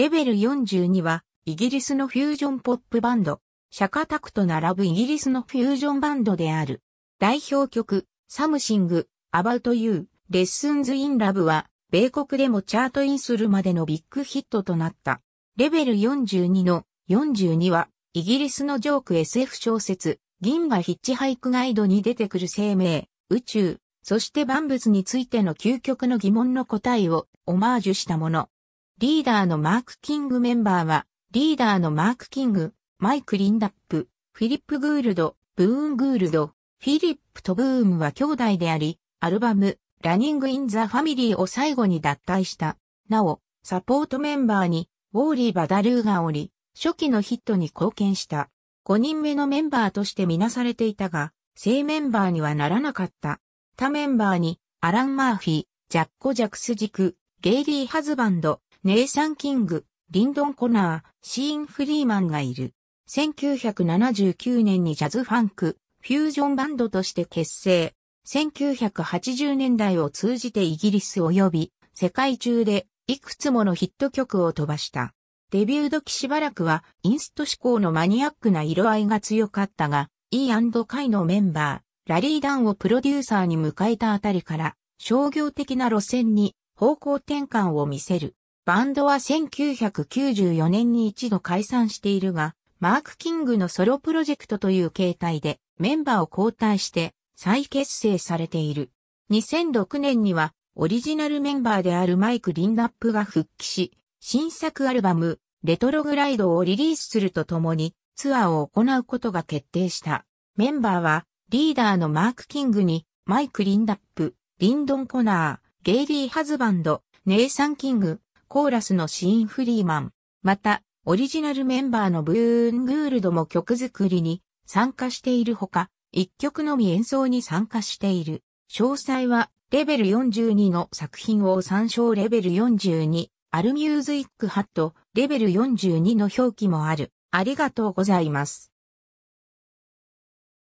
レベル42は、イギリスのフュージョンポップバンド、シャカタクと並ぶイギリスのフュージョンバンドである。代表曲、サムシング、アバウトユー、レッスンズインラブは、米国でもチャートインするまでのビッグヒットとなった。レベル42の42は、イギリスのジョーク SF 小説、銀河ヒッチハイクガイドに出てくる生命、宇宙、そして万物についての究極の疑問の答えをオマージュしたもの。リーダーのマーク・キングメンバーは、リーダーのマーク・キング、マイク・リンダップ、フィリップ・グールド、ブーン・グールド、フィリップとブームは兄弟であり、アルバム、ラニング・イン・ザ・ファミリーを最後に脱退した。なお、サポートメンバーに、ウォーリー・バダルーがおり、初期のヒットに貢献した。5人目のメンバーとしてみなされていたが、正メンバーにはならなかった。他メンバーに、アラン・マーフィー、ジャッコ・ジャクス軸、ゲイリー・ハズバンド、ネイサン・キング、リンドン・コナー、シーン・フリーマンがいる。1979年にジャズファンク、フュージョンバンドとして結成。1980年代を通じてイギリス及び世界中でいくつものヒット曲を飛ばした。デビュー時しばらくはインスト志向のマニアックな色合いが強かったが、E&K のメンバー、ラリー・ダンをプロデューサーに迎えたあたりから、商業的な路線に方向転換を見せる。バンドは1994年に一度解散しているが、マーク・キングのソロプロジェクトという形態でメンバーを交代して再結成されている。2006年にはオリジナルメンバーであるマイク・リンダップが復帰し、新作アルバム、レトログライドをリリースするとともにツアーを行うことが決定した。メンバーはリーダーのマーク・キングにマイク・リンダップ、リンドン・コナー、ゲイリー・ハズバンド、ネイサン・キング、コーラスのシーン・フリーマン、また、オリジナルメンバーのブーン・グールドも曲作りに参加しているほか、一曲のみ演奏に参加している。詳細は、レベル42の作品を参照レベル42、アルミューズイックハット、レベル42の表記もある。ありがとうございます。